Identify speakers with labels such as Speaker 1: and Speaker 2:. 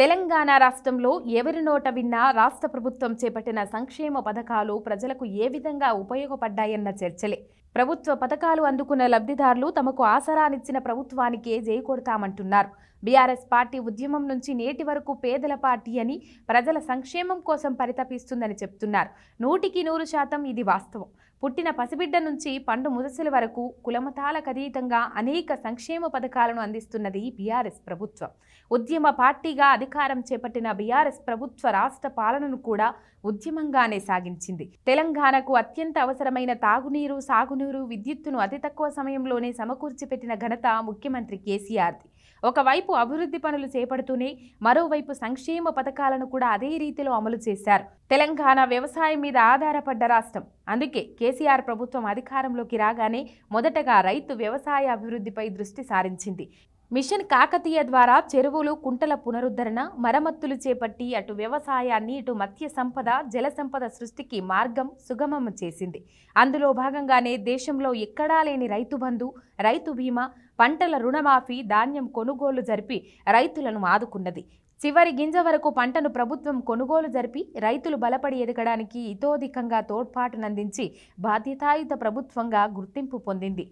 Speaker 1: తెలంగాణ రాష్ట్రంలో ఎవరి నోట విన్నా రాష్ట్ర ప్రభుత్వం చేపట్టిన సంక్షేమ పథకాలు ప్రజలకు ఏ విధంగా ఉపయోగపడ్డాయన్న చర్చలే ప్రభుత్వ పథకాలు అందుకున్న లబ్ధిదారులు తమకు ఆసరానిచ్చిన ప్రభుత్వానికే జయకొడతామంటున్నారు బీఆర్ఎస్ పార్టీ ఉద్యమం నుంచి నేటి వరకు పేదల పార్టీ అని ప్రజల సంక్షేమం కోసం పరితపిస్తుందని చెప్తున్నారు నూటికి నూరు శాతం ఇది వాస్తవం పుట్టిన పసిబిడ్డ నుంచి పండు ముదసల వరకు కులమతాల అతీతంగా అనేక సంక్షేమ పథకాలను అందిస్తున్నది బీఆర్ఎస్ ప్రభుత్వం ఉద్యమ పార్టీగా అధికారం చేపట్టిన బీఆర్ఎస్ ప్రభుత్వ రాష్ట్ర పాలనను కూడా ఉద్యమంగానే సాగించింది తెలంగాణకు అత్యంత అవసరమైన తాగునీరు సాగునీరు విద్యుత్తును అతి తక్కువ సమయంలోనే సమకూర్చిపెట్టిన ఘనత ముఖ్యమంత్రి కేసీఆర్ది ఒకవైపు అభివృద్ధి పనులు చేపడుతూనే మరోవైపు సంక్షేమ పథకాలను కూడా అదే రీతిలో అమలు చేశారు తెలంగాణ వ్యవసాయం మీద ఆధారపడ్డ రాష్ట్రం అందుకే కేసీఆర్ ప్రభుత్వం అధికారంలోకి రాగానే మొదటగా రైతు వ్యవసాయ అభివృద్ధిపై దృష్టి సారించింది మిషన్ కాకతీయ ద్వారా చెరువులు కుంటల పునరుద్ధరణ మరమ్మతులు చేపట్టి అటు వ్యవసాయాన్ని ఇటు మత్స్య సంపద జల సంపద సృష్టికి మార్గం సుగమం చేసింది అందులో భాగంగానే దేశంలో ఎక్కడా లేని రైతు బంధు రైతు బీమా పంటల రుణమాఫీ ధాన్యం కొనుగోలు జరిపి రైతులను ఆదుకున్నది చివరి గింజ వరకు పంటను ప్రభుత్వం కొనుగోలు జరిపి రైతులు బలపడి ఎదగడానికి ఇతోధికంగా తోడ్పాటునందించి బాధ్యతాయుత ప్రభుత్వంగా గుర్తింపు పొందింది